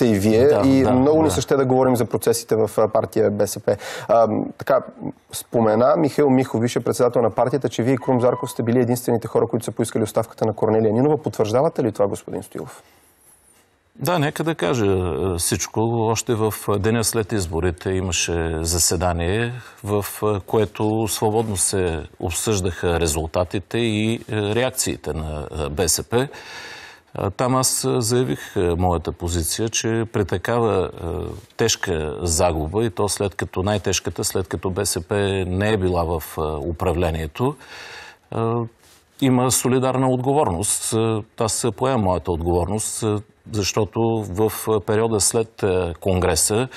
сте и вие да, и да, много да. ни се ще да говорим за процесите в партия БСП. А, така, спомена Михаил Михов, бивше председател на партията, че вие и Крум Зарков сте били единствените хора, които са поискали оставката на Корнелия Нинова. Потвърждавате ли това, господин Стоилов? Да, нека да кажа всичко. Още в деня след изборите имаше заседание, в което свободно се обсъждаха резултатите и реакциите на БСП. Там аз заявих моята позиция, че при такава тежка загуба и то след като най-тежката, след като БСП не е била в управлението, има солидарна отговорност. Аз се поема моята отговорност, защото в периода след Конгреса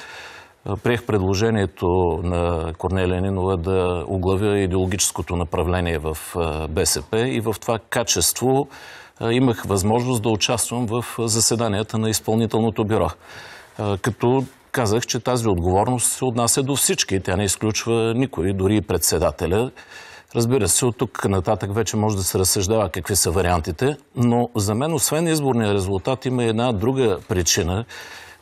приех предложението на Корнелия Нинова да оглавя идеологическото направление в БСП и в това качество имах възможност да участвам в заседанията на изпълнителното бюро. Като казах, че тази отговорност се отнася до всички. Тя не изключва никой, дори и председателя. Разбира се, от тук нататък вече може да се разсъждава какви са вариантите, но за мен, освен изборния резултат, има една друга причина,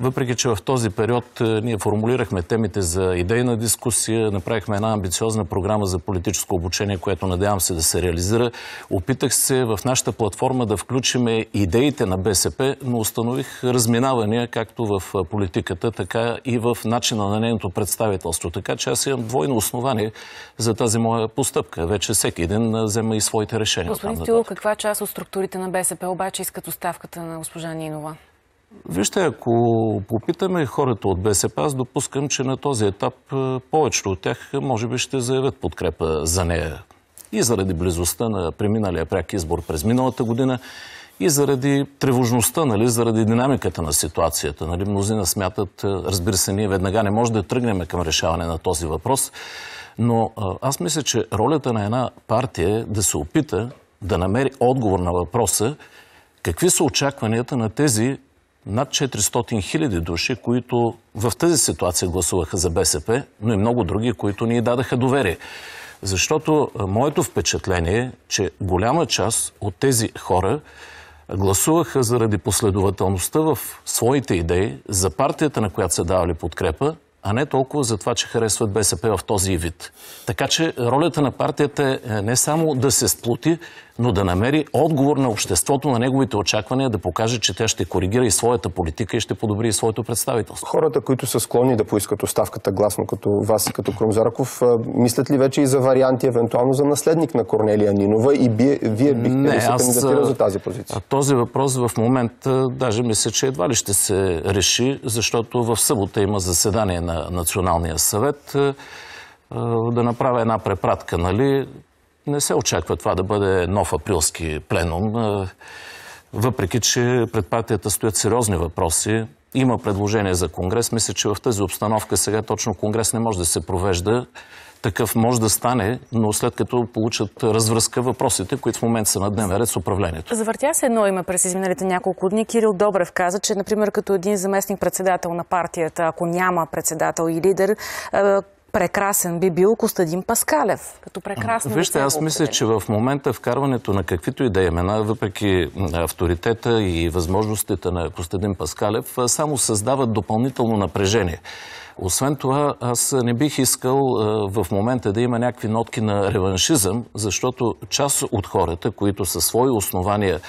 въпреки, че в този период е, ние формулирахме темите за идейна дискусия, направихме една амбициозна програма за политическо обучение, което надявам се да се реализира. Опитах се в нашата платформа да включиме идеите на БСП, но установих разминавания както в е, политиката, така и в начина на нейното представителство. Така че аз имам двойно основание за тази моя постъпка. Вече всеки ден е, взема и своите решения. Господин Стилов, каква част от структурите на БСП обаче искат оставката на госпожа Нинова? Вижте, ако попитаме хората от БСП, аз допускам, че на този етап е, повечето от тях е, може би ще заявят подкрепа за нея. И заради близостта на преминалия пряк избор през миналата година, и заради тревожността, нали, заради динамиката на ситуацията. Нали, мнозина смятат, е, разбира се, ние веднага не може да тръгнем към решаване на този въпрос, но аз мисля, че ролята на една партия е да се опита да намери отговор на въпроса какви са очакванията на тези над 400 хиляди души, които в тази ситуация гласуваха за БСП, но и много други, които ни дадаха доверие. Защото моето впечатление е, че голяма част от тези хора гласуваха заради последователността в своите идеи за партията, на която са давали подкрепа а не толкова за това, че харесват БСП в този вид. Така че ролята на партията е, е не само да се сплути, но да намери отговор на обществото, на неговите очаквания, да покаже, че тя ще коригира и своята политика и ще подобри и своето представителство. Хората, които са склонни да поискат оставката гласно като вас и като Кромзараков, мислят ли вече и за варианти, евентуално за наследник на Корнелия Нинова и бие, вие бихте Не, ли се аз... кандидатирал за тази позиция? А този въпрос в момента даже мисля, че едва ли ще се реши, защото в събота има заседание на на Националния съвет, е, е, да направя една препратка. Нали? Не се очаква това да бъде нов априлски пленум, е, въпреки че пред партията стоят сериозни въпроси. Има предложение за Конгрес. Мисля, че в тази обстановка сега точно Конгрес не може да се провежда такъв може да стане, но след като получат развръзка въпросите, които в момента са на дневен ред с управлението. Завъртя се едно име през изминалите няколко дни. Кирил Добрев каза, че, например, като един заместник-председател на партията, ако няма председател и лидер, е, прекрасен би бил Костадин Паскалев. Като прекрасно ами, Вижте, аз мисля, че в момента вкарването на каквито и да е имена, въпреки авторитета и възможностите на Костадин Паскалев, е, само създават допълнително напрежение. Освен това, аз не бих искал в момента да има някакви нотки на реваншизъм, защото част от хората, които със свои основания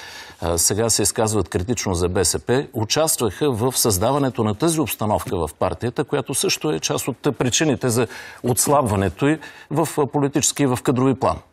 сега се изказват критично за БСП, участваха в създаването на тази обстановка в партията, която също е част от причините за отслабването и в политически и в кадрови план.